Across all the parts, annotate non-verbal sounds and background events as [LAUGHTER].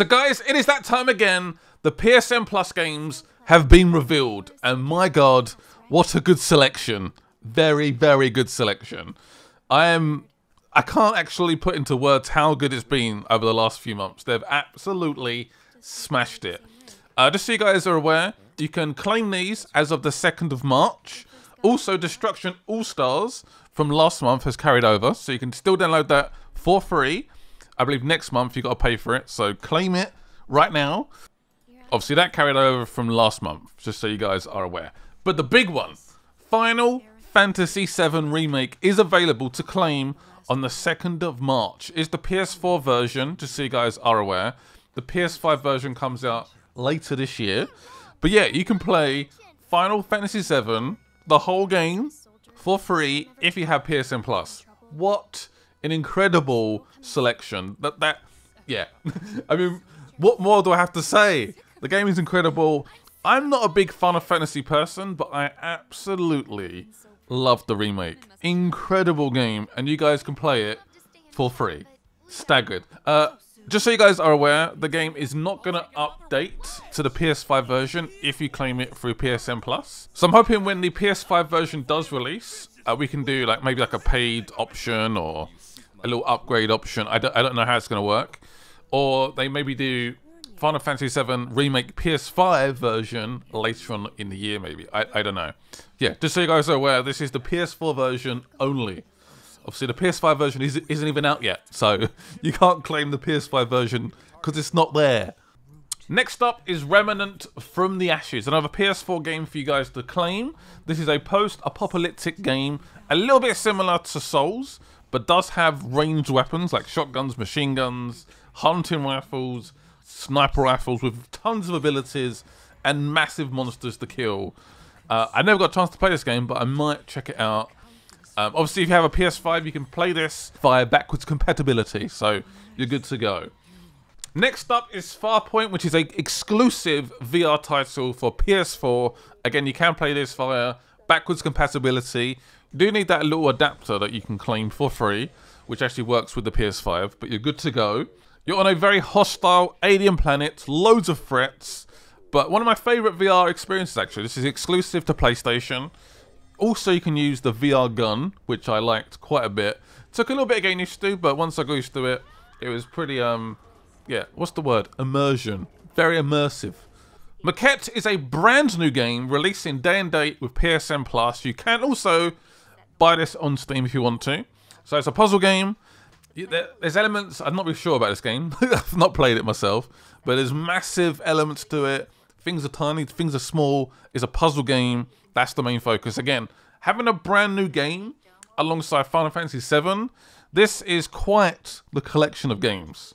So guys, it is that time again. The PSN Plus games have been revealed. And my god, what a good selection. Very, very good selection. I am... I can't actually put into words how good it's been over the last few months. They've absolutely smashed it. Uh, just so you guys are aware, you can claim these as of the 2nd of March. Also, Destruction All-Stars from last month has carried over, so you can still download that for free. I believe next month you got to pay for it. So claim it right now. Obviously, that carried over from last month, just so you guys are aware. But the big one, Final Fantasy VII Remake is available to claim on the 2nd of March. Is the PS4 version, just so you guys are aware. The PS5 version comes out later this year. But yeah, you can play Final Fantasy VII, the whole game, for free if you have PSN Plus. What? an incredible selection. That that yeah. [LAUGHS] I mean, what more do I have to say? The game is incredible. I'm not a big fan of Fantasy person, but I absolutely love the remake. Incredible game, and you guys can play it for free. Staggered. Uh, just so you guys are aware, the game is not going to update to the PS5 version if you claim it through PSN Plus. So I'm hoping when the PS5 version does release, uh, we can do like maybe like a paid option or a little upgrade option. I don't, I don't know how it's going to work. Or they maybe do Final Fantasy VII Remake PS5 version later on in the year, maybe. I, I don't know. Yeah, just so you guys are aware, this is the PS4 version only. Obviously, the PS5 version is, isn't even out yet, so [LAUGHS] you can't claim the PS5 version because it's not there. Next up is Remnant from the Ashes, another PS4 game for you guys to claim. This is a post-apocalyptic game, a little bit similar to Souls, but does have ranged weapons like shotguns, machine guns, hunting rifles, sniper rifles with tons of abilities and massive monsters to kill. Uh, I never got a chance to play this game, but I might check it out. Um, obviously, if you have a PS5, you can play this via backwards compatibility, so you're good to go. Next up is Farpoint, which is a exclusive VR title for PS4. Again, you can play this via backwards compatibility. You do need that little adapter that you can claim for free, which actually works with the PS5, but you're good to go. You're on a very hostile alien planet, loads of threats, but one of my favorite VR experiences actually. This is exclusive to PlayStation. Also, you can use the VR gun, which I liked quite a bit. Took a little bit of getting used to, but once I got used to it, it was pretty um yeah, what's the word? Immersion. Very immersive. Maquette is a brand new game releasing day and date with PSN Plus. You can also buy this on Steam if you want to. So it's a puzzle game. There's elements, I'm not really sure about this game. [LAUGHS] I've not played it myself, but there's massive elements to it. Things are tiny, things are small. It's a puzzle game. That's the main focus. Again, having a brand new game alongside Final Fantasy VII, this is quite the collection of games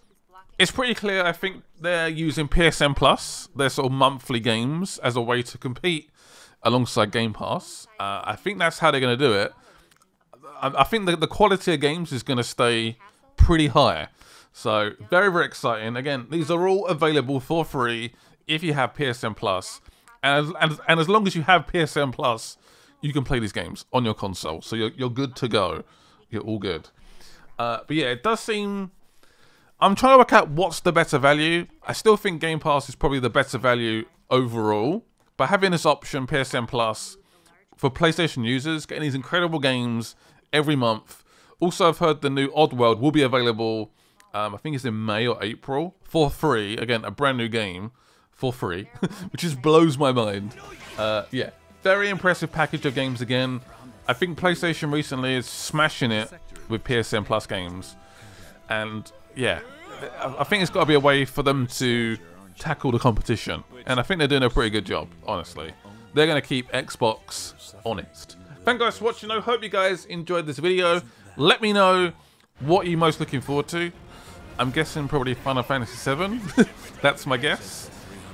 it's pretty clear. I think they're using PSN Plus, their sort of monthly games, as a way to compete alongside Game Pass. Uh, I think that's how they're going to do it. I, I think the, the quality of games is going to stay pretty high. So very, very exciting. Again, these are all available for free if you have PSN And as, and, and as long as you have PSN Plus, you can play these games on your console. So you're, you're good to go. You're all good. Uh, but yeah, it does seem I'm trying to work out what's the better value. I still think Game Pass is probably the better value overall, but having this option, PSN Plus, for PlayStation users, getting these incredible games every month. Also, I've heard the new Oddworld will be available, um, I think it's in May or April, for free. Again, a brand new game for free, [LAUGHS] which just blows my mind. Uh, yeah, very impressive package of games again. I think PlayStation recently is smashing it with PSN Plus games and yeah, I think it's got to be a way for them to tackle the competition, and I think they're doing a pretty good job, honestly. They're going to keep Xbox honest. Thank you guys for watching. I hope you guys enjoyed this video. Let me know what you're most looking forward to. I'm guessing probably Final Fantasy VII. [LAUGHS] That's my guess.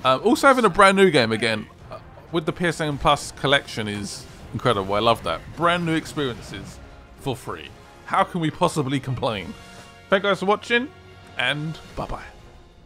Um, also having a brand new game again uh, with the PSN Plus collection is incredible. I love that. Brand new experiences for free. How can we possibly complain? Thank you guys for watching, and bye-bye.